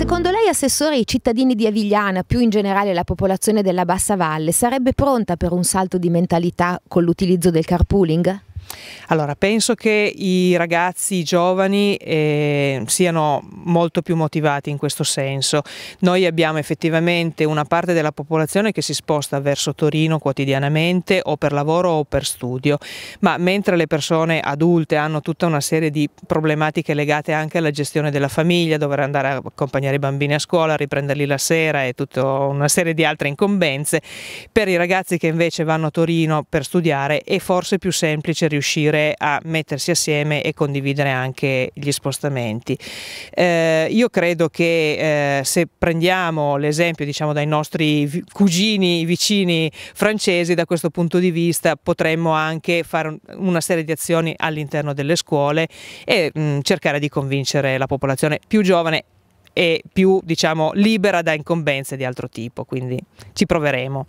Secondo lei, Assessore, i cittadini di Avigliana, più in generale la popolazione della Bassa Valle, sarebbe pronta per un salto di mentalità con l'utilizzo del carpooling? Allora, penso che i ragazzi, i giovani eh, siano molto più motivati in questo senso. Noi abbiamo effettivamente una parte della popolazione che si sposta verso Torino quotidianamente o per lavoro o per studio, ma mentre le persone adulte hanno tutta una serie di problematiche legate anche alla gestione della famiglia, dover andare a accompagnare i bambini a scuola, riprenderli la sera e tutta una serie di altre incombenze, per i ragazzi che invece vanno a Torino per studiare è forse più semplice riuscire a mettersi assieme e condividere anche gli spostamenti. Eh, io credo che eh, se prendiamo l'esempio diciamo, dai nostri cugini vicini francesi, da questo punto di vista potremmo anche fare una serie di azioni all'interno delle scuole e mh, mm, cercare di convincere la popolazione più giovane e più diciamo libera da incombenze di altro tipo, quindi ci proveremo.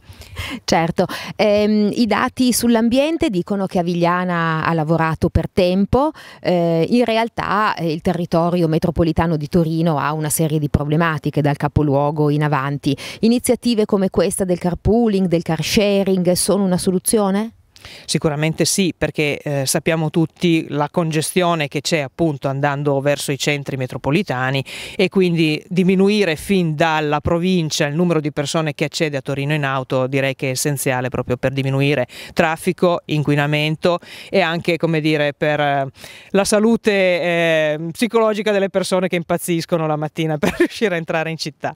Certo, ehm, i dati sull'ambiente dicono che Avigliana ha lavorato per tempo, eh, in realtà eh, il territorio metropolitano di Torino ha una serie di problematiche dal capoluogo in avanti. Iniziative come questa del carpooling, del car sharing sono una soluzione? Sicuramente sì, perché eh, sappiamo tutti la congestione che c'è appunto andando verso i centri metropolitani e quindi diminuire fin dalla provincia il numero di persone che accede a Torino in auto direi che è essenziale proprio per diminuire traffico, inquinamento e anche come dire per eh, la salute eh, psicologica delle persone che impazziscono la mattina per riuscire a entrare in città.